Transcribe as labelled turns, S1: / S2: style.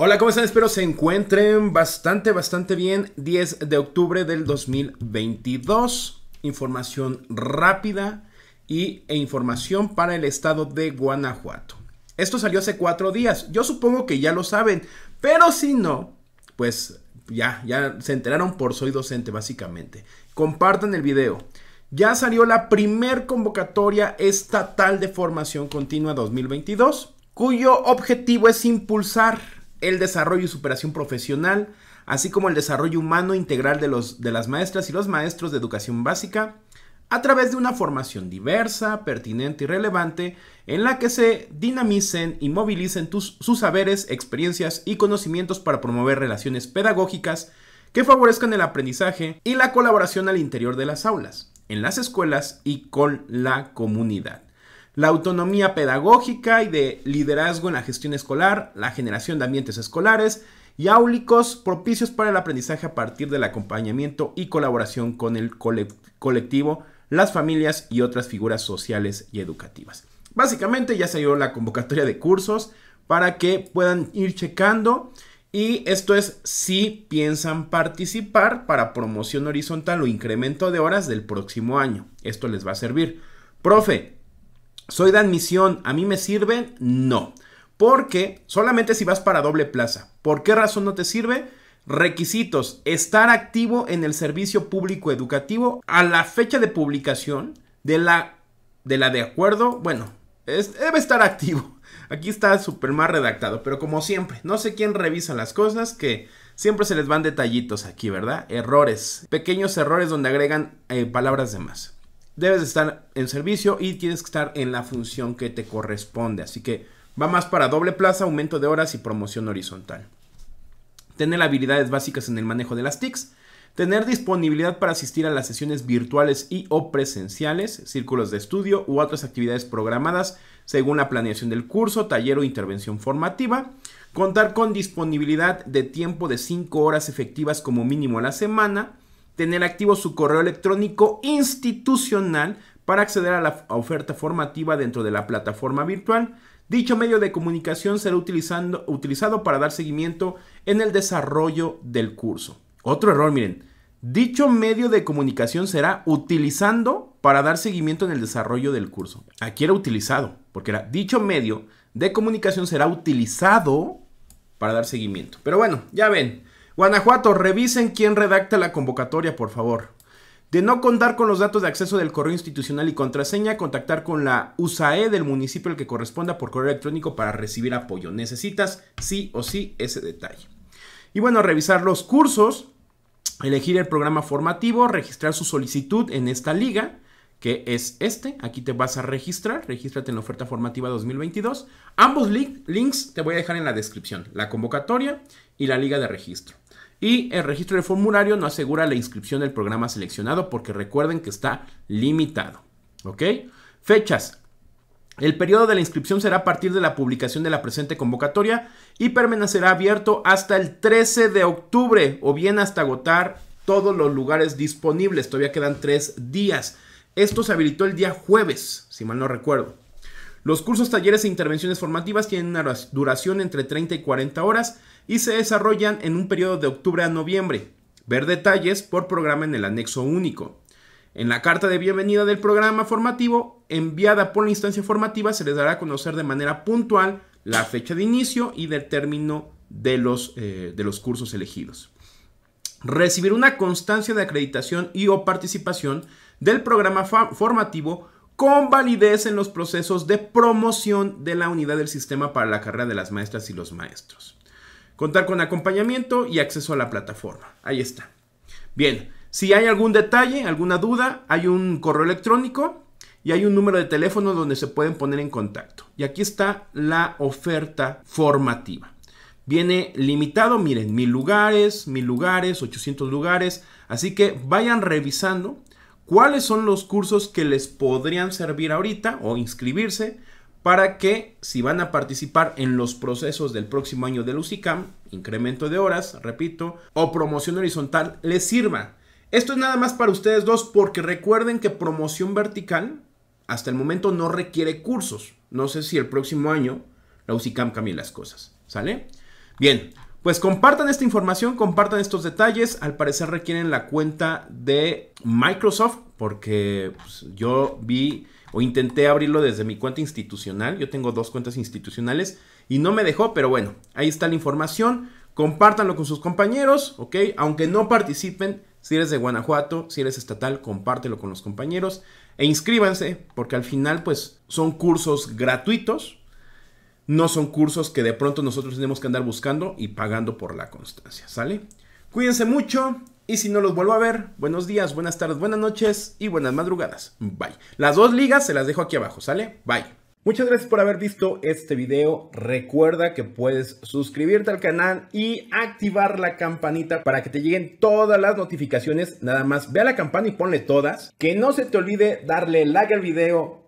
S1: Hola, ¿cómo están? Espero se encuentren bastante, bastante bien. 10 de octubre del 2022. Información rápida y, e información para el estado de Guanajuato. Esto salió hace cuatro días. Yo supongo que ya lo saben, pero si no, pues ya, ya se enteraron por Soy Docente, básicamente. Compartan el video. Ya salió la primer convocatoria estatal de formación continua 2022, cuyo objetivo es impulsar el desarrollo y superación profesional, así como el desarrollo humano integral de, los, de las maestras y los maestros de educación básica, a través de una formación diversa, pertinente y relevante, en la que se dinamicen y movilicen sus saberes, experiencias y conocimientos para promover relaciones pedagógicas que favorezcan el aprendizaje y la colaboración al interior de las aulas, en las escuelas y con la comunidad la autonomía pedagógica y de liderazgo en la gestión escolar, la generación de ambientes escolares y áulicos propicios para el aprendizaje a partir del acompañamiento y colaboración con el colectivo, las familias y otras figuras sociales y educativas. Básicamente ya se dio la convocatoria de cursos para que puedan ir checando y esto es si piensan participar para promoción horizontal o incremento de horas del próximo año. Esto les va a servir. Profe, ¿Soy de admisión? ¿A mí me sirve? No. Porque solamente si vas para doble plaza. ¿Por qué razón no te sirve? Requisitos. Estar activo en el servicio público educativo a la fecha de publicación de la de, acuerdo. Bueno, debe estar activo. Aquí está súper mal redactado. Pero como siempre, no sé quién revisa las cosas que siempre se les van detallitos aquí, ¿verdad? Errores. Pequeños errores donde agregan eh, palabras de más debes estar en servicio y tienes que estar en la función que te corresponde. Así que va más para doble plaza, aumento de horas y promoción horizontal. Tener habilidades básicas en el manejo de las TICs. Tener disponibilidad para asistir a las sesiones virtuales y o presenciales, círculos de estudio u otras actividades programadas según la planeación del curso, taller o intervención formativa. Contar con disponibilidad de tiempo de 5 horas efectivas como mínimo a la semana tener activo su correo electrónico institucional para acceder a la oferta formativa dentro de la plataforma virtual. Dicho medio de comunicación será utilizando, utilizado para dar seguimiento en el desarrollo del curso. Otro error, miren. Dicho medio de comunicación será utilizando para dar seguimiento en el desarrollo del curso. Aquí era utilizado, porque era dicho medio de comunicación será utilizado para dar seguimiento. Pero bueno, ya ven, Guanajuato, revisen quién redacta la convocatoria, por favor. De no contar con los datos de acceso del correo institucional y contraseña, contactar con la USAE del municipio al que corresponda por correo electrónico para recibir apoyo. Necesitas sí o sí ese detalle. Y bueno, revisar los cursos, elegir el programa formativo, registrar su solicitud en esta liga, que es este. Aquí te vas a registrar, regístrate en la oferta formativa 2022. Ambos links te voy a dejar en la descripción, la convocatoria y la liga de registro. Y el registro de formulario no asegura la inscripción del programa seleccionado porque recuerden que está limitado. ¿Ok? Fechas. El periodo de la inscripción será a partir de la publicación de la presente convocatoria y permanecerá abierto hasta el 13 de octubre o bien hasta agotar todos los lugares disponibles. Todavía quedan tres días. Esto se habilitó el día jueves, si mal no recuerdo. Los cursos, talleres e intervenciones formativas tienen una duración entre 30 y 40 horas y se desarrollan en un periodo de octubre a noviembre. Ver detalles por programa en el anexo único. En la carta de bienvenida del programa formativo enviada por la instancia formativa se les dará a conocer de manera puntual la fecha de inicio y del término de los, eh, de los cursos elegidos. Recibir una constancia de acreditación y o participación del programa formativo con validez en los procesos de promoción de la unidad del sistema para la carrera de las maestras y los maestros. Contar con acompañamiento y acceso a la plataforma. Ahí está. Bien, si hay algún detalle, alguna duda, hay un correo electrónico y hay un número de teléfono donde se pueden poner en contacto. Y aquí está la oferta formativa. Viene limitado, miren, mil lugares, mil lugares, 800 lugares. Así que vayan revisando cuáles son los cursos que les podrían servir ahorita o inscribirse para que si van a participar en los procesos del próximo año del UCICAM, incremento de horas, repito, o promoción horizontal, les sirva. Esto es nada más para ustedes dos porque recuerden que promoción vertical hasta el momento no requiere cursos. No sé si el próximo año la UCICAM cambie las cosas, ¿sale? Bien, pues compartan esta información, compartan estos detalles. Al parecer requieren la cuenta de Microsoft porque pues, yo vi o intenté abrirlo desde mi cuenta institucional. Yo tengo dos cuentas institucionales y no me dejó, pero bueno, ahí está la información. Compártanlo con sus compañeros, ¿ok? Aunque no participen, si eres de Guanajuato, si eres estatal, compártelo con los compañeros e inscríbanse porque al final pues son cursos gratuitos, no son cursos que de pronto nosotros tenemos que andar buscando y pagando por la constancia, ¿sale? Cuídense mucho y si no los vuelvo a ver, buenos días, buenas tardes, buenas noches y buenas madrugadas. Bye. Las dos ligas se las dejo aquí abajo, ¿sale? Bye. Muchas gracias por haber visto este video. Recuerda que puedes suscribirte al canal y activar la campanita para que te lleguen todas las notificaciones. Nada más ve a la campana y ponle todas. Que no se te olvide darle like al video